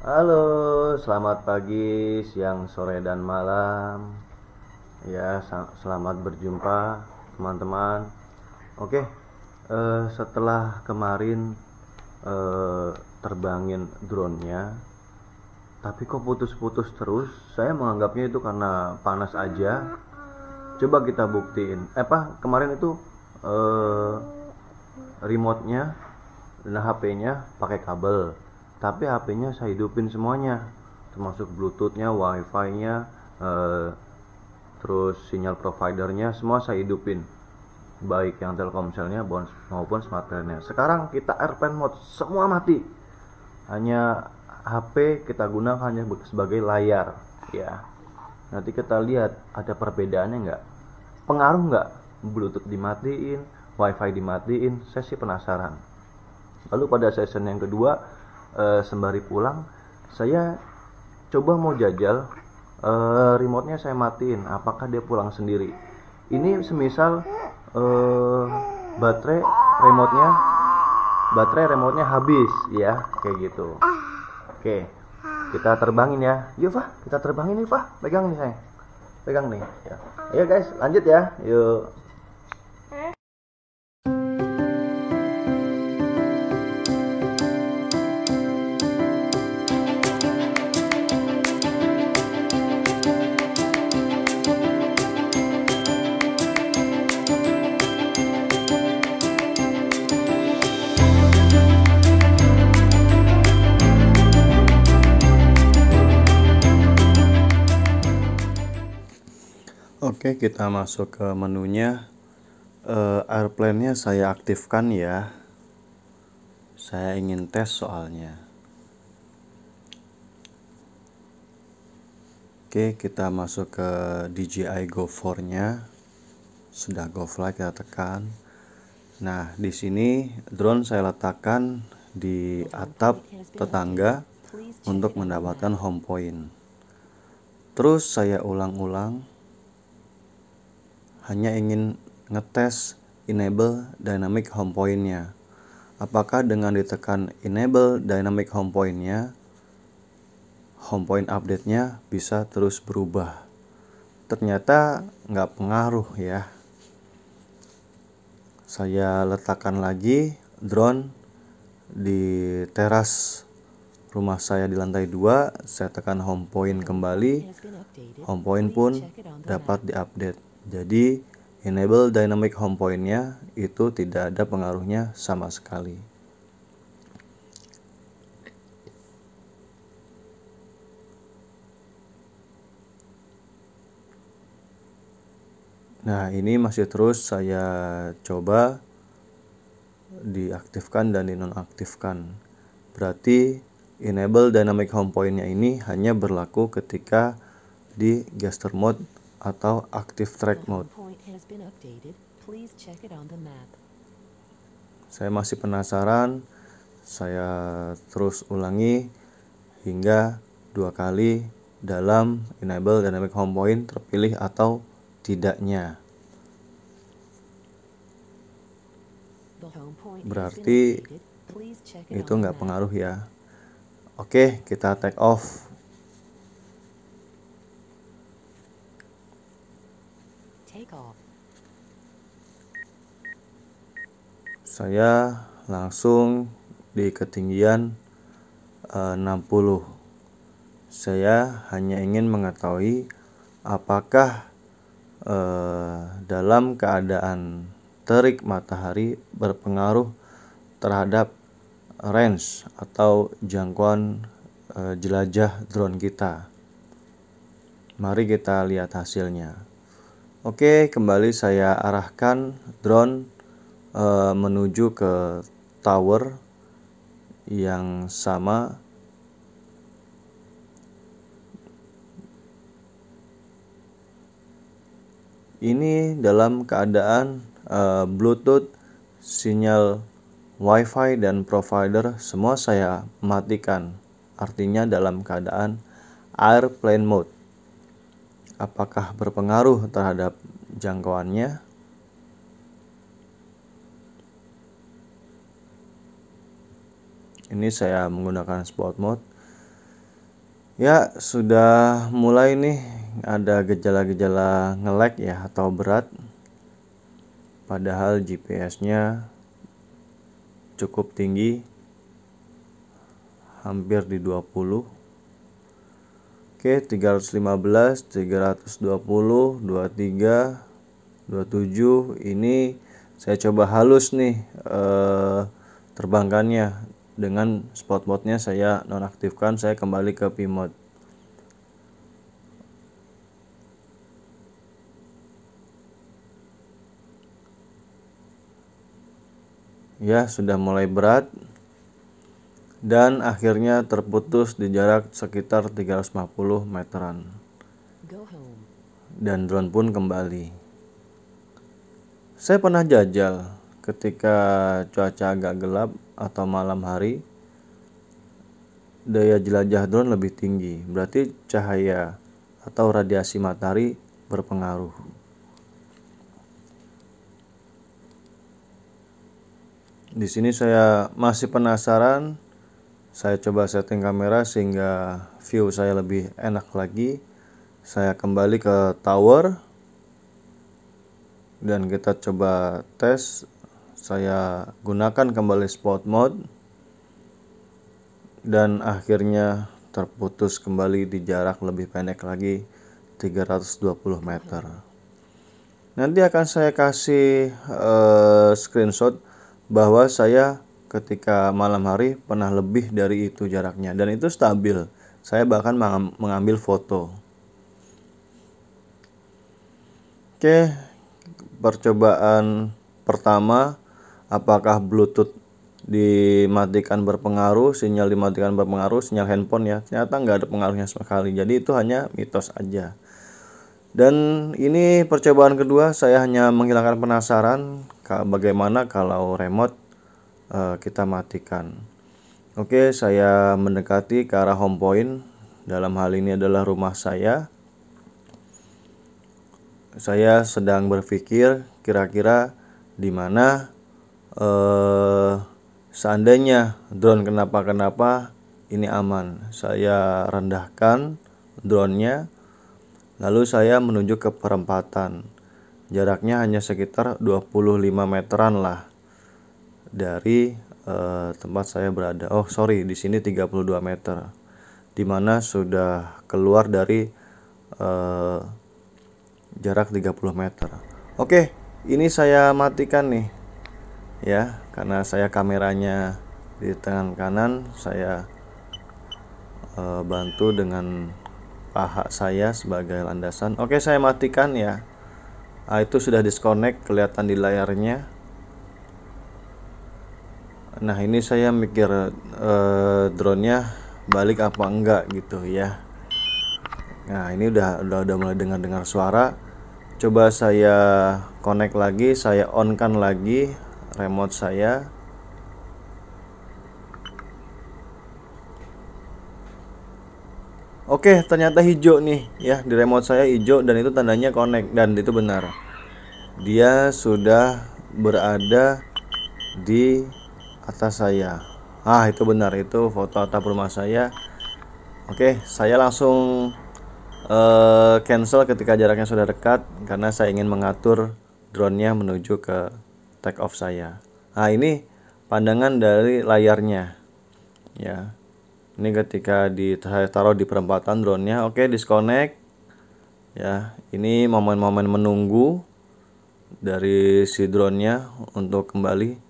Halo, selamat pagi, siang, sore, dan malam. Ya, selamat berjumpa, teman-teman. Oke, eh, setelah kemarin eh, terbangin drone-nya, tapi kok putus-putus terus. Saya menganggapnya itu karena panas aja. Coba kita buktiin. Eh, apa kemarin itu eh, remote-nya, nah HP-nya pakai kabel tapi HP-nya saya hidupin semuanya termasuk Bluetooth-nya, WiFi-nya, eh, terus sinyal providernya semua saya hidupin baik yang Telkomselnya maupun smartphone-nya. Sekarang kita airplane mode semua mati. Hanya HP kita gunakan hanya sebagai layar, ya. Nanti kita lihat ada perbedaannya nggak? Pengaruh nggak? Bluetooth dimatiin, WiFi dimatiin. Saya sih penasaran. Lalu pada session yang kedua, e, sembari pulang saya coba mau jajal e, remote-nya saya matiin apakah dia pulang sendiri ini semisal e, baterai remote-nya baterai remote-nya habis ya kayak gitu oke kita terbangin ya yuk Fah kita terbangin nih Fah pegang nih saya pegang nih ya. ayo guys lanjut ya yuk Oke, kita masuk ke menunya. Uh, airplane-nya saya aktifkan ya. Saya ingin tes soalnya. Oke, kita masuk ke DJI Go 4-nya. Sudah Go Fly kita tekan. Nah, di sini drone saya letakkan di atap tetangga untuk mendapatkan home point. Terus saya ulang-ulang hanya ingin ngetes enable dynamic home point-nya. Apakah dengan ditekan enable dynamic home point-nya, home point update-nya bisa terus berubah? Ternyata nggak pengaruh ya. Saya letakkan lagi drone di teras rumah saya di lantai 2, saya tekan home point kembali. Home point pun dapat diupdate. Jadi enable dynamic home point-nya itu tidak ada pengaruhnya sama sekali. Nah, ini masih terus saya coba diaktifkan dan dinonaktifkan. Berarti enable dynamic home point-nya ini hanya berlaku ketika di gesture mode atau active track mode. Saya masih penasaran, saya terus ulangi hingga dua kali dalam enable dynamic home point terpilih atau tidaknya. Berarti itu nggak pengaruh ya. Oke, kita take off. Saya langsung di ketinggian eh, uh, 60. Saya hanya ingin mengetahui apakah uh, dalam keadaan terik matahari berpengaruh terhadap range atau jangkauan uh, jelajah drone kita. Mari kita lihat hasilnya. Oke, kembali saya arahkan drone e, menuju ke tower yang sama. Ini dalam keadaan e, Bluetooth, sinyal WiFi dan provider semua saya matikan. Artinya dalam keadaan airplane mode apakah berpengaruh terhadap jangkauannya? Ini saya menggunakan spot mode. Ya, sudah mulai nih ada gejala-gejala ngelek ya atau berat. Padahal GPS-nya cukup tinggi hampir di 20 Oke, 315, 320, 23, 27 ini saya coba halus nih eh, terbangkannya dengan spot mode-nya saya nonaktifkan, saya kembali ke P-mode. Ya, sudah mulai berat dan akhirnya terputus di jarak sekitar 350 meteran. Dan drone pun kembali. Saya pernah jajal ketika cuaca agak gelap atau malam hari. Daya jelajah drone lebih tinggi, berarti cahaya atau radiasi matahari berpengaruh. Di sini saya masih penasaran saya coba setting kamera sehingga view saya lebih enak lagi saya kembali ke tower dan kita coba tes saya gunakan kembali spot mode dan akhirnya terputus kembali di jarak lebih pendek lagi 320 meter nanti akan saya kasih uh, screenshot bahwa saya ketika malam hari pernah lebih dari itu jaraknya dan itu stabil. Saya bahkan mengambil foto. Oke, percobaan pertama apakah Bluetooth dimatikan berpengaruh, sinyal dimatikan berpengaruh, sinyal handphone ya. Ternyata nggak ada pengaruhnya sekali. Jadi itu hanya mitos aja. Dan ini percobaan kedua, saya hanya menghilangkan penasaran bagaimana kalau remote Eh, kita matikan Oke saya mendekati ke arah home point dalam hal ini adalah rumah saya saya sedang berpikir kira-kira di mana uh, seandainya drone kenapa-kenapa ini aman. Saya rendahkan drone-nya lalu saya menuju ke perempatan. Jaraknya hanya sekitar 25 meteran lah dari uh, tempat saya berada. Oh, sorry, di sini 32 meter. Dimana sudah keluar dari uh, jarak 30 meter. Oke, ini saya matikan nih. Ya, karena saya kameranya di tangan kanan, saya uh, bantu dengan paha saya sebagai landasan. Oke, saya matikan ya. Nah, itu sudah disconnect kelihatan di layarnya Nah ini saya mikir eh, drone-nya balik apa enggak gitu ya. Nah ini udah udah, udah mulai dengar dengar suara. Coba saya connect lagi, saya on kan lagi remote saya. Oke, ternyata hijau nih ya di remote saya hijau dan itu tandanya connect dan itu benar. Dia sudah berada di atas saya ah itu benar itu foto atap rumah saya oke saya langsung uh, cancel ketika jaraknya sudah dekat karena saya ingin mengatur drone-nya menuju ke take off saya nah ini pandangan dari layarnya ya ini ketika ditaruh di perempatan drone-nya oke disconnect ya ini momen-momen menunggu dari si drone-nya untuk kembali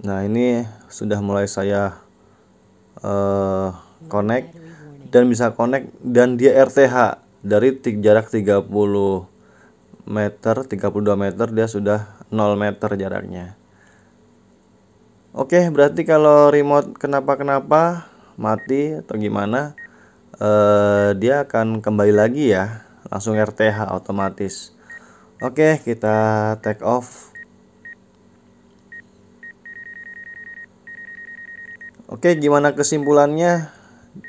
Nah, ini sudah mulai saya uh, connect dan bisa connect dan dia RTH dari jarak 30 meter 32 meter dia sudah 0 meter jaraknya oke berarti kalau remote kenapa-kenapa mati atau gimana eh, dia akan kembali lagi ya langsung RTH otomatis oke kita take off Oke, gimana kesimpulannya?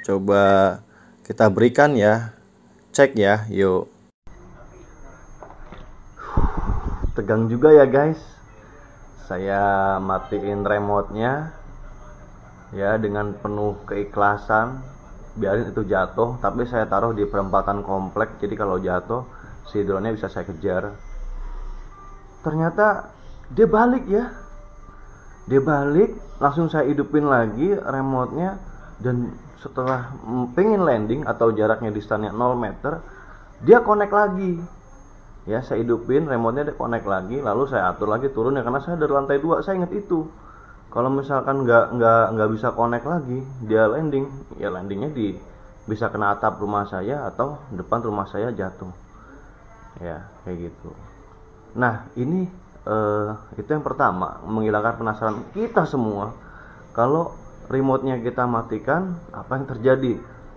Coba kita berikan ya. Cek ya, yuk. Tegang juga ya, guys. Saya matiin remote-nya ya dengan penuh keikhlasan. Biarin itu jatuh, tapi saya taruh di perempatan komplek. Jadi kalau jatuh, si drone-nya bisa saya kejar. Ternyata dia balik ya dia balik langsung saya hidupin lagi remote-nya dan setelah pengen landing atau jaraknya di distannya 0 meter dia connect lagi ya saya hidupin remote-nya dia connect lagi lalu saya atur lagi turun ya karena saya dari lantai dua saya ingat itu kalau misalkan nggak nggak nggak bisa connect lagi dia landing ya landingnya di bisa kena atap rumah saya atau depan rumah saya jatuh ya kayak gitu nah ini uh, itu yang pertama menghilangkan penasaran kita semua kalau remote-nya kita matikan apa yang terjadi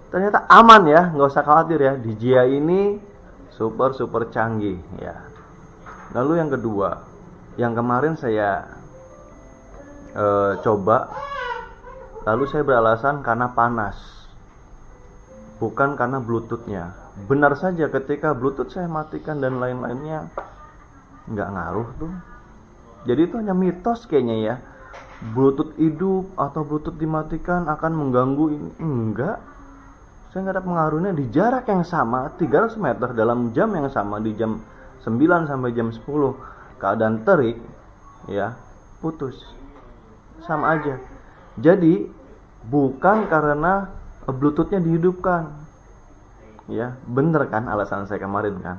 ternyata aman ya nggak usah khawatir ya DJI ini super super canggih ya lalu yang kedua yang kemarin saya uh, coba lalu saya beralasan karena panas bukan karena bluetoothnya benar saja ketika bluetooth saya matikan dan lain-lainnya nggak ngaruh tuh jadi itu hanya mitos kayaknya ya bluetooth hidup atau bluetooth dimatikan akan mengganggu ini enggak saya nggak ada pengaruhnya di jarak yang sama 300 meter dalam jam yang sama di jam 9 sampai jam 10 keadaan terik ya putus sama aja jadi bukan karena bluetoothnya dihidupkan ya bener kan alasan saya kemarin kan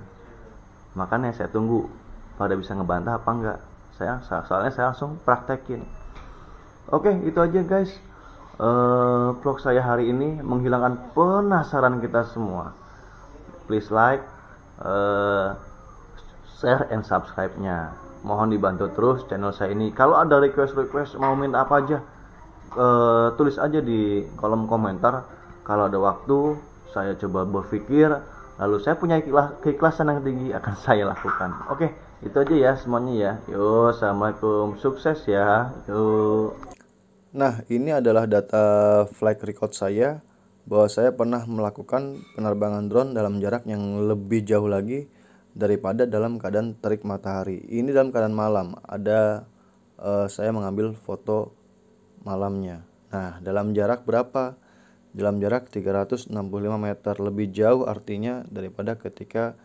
makanya saya tunggu pada bisa ngebantah apa enggak saya soalnya saya langsung praktekin oke itu aja guys uh, vlog saya hari ini menghilangkan penasaran kita semua please like uh, share and subscribe nya mohon dibantu terus channel saya ini kalau ada request request mau minta apa aja uh, tulis aja di kolom komentar kalau ada waktu saya coba berpikir lalu saya punya keikhlasan yang tinggi akan saya lakukan oke okay itu aja ya semuanya ya yo assalamualaikum sukses ya yo nah ini adalah data flight record saya bahwa saya pernah melakukan penerbangan drone dalam jarak yang lebih jauh lagi daripada dalam keadaan terik matahari ini dalam keadaan malam ada uh, saya mengambil foto malamnya nah dalam jarak berapa dalam jarak 365 meter lebih jauh artinya daripada ketika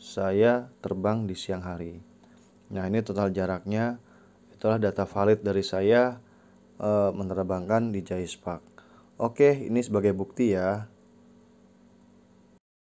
saya terbang di siang hari. Nah, ini total jaraknya. Itulah data valid dari saya e, menerbangkan di Jaispak. Oke, ini sebagai bukti ya.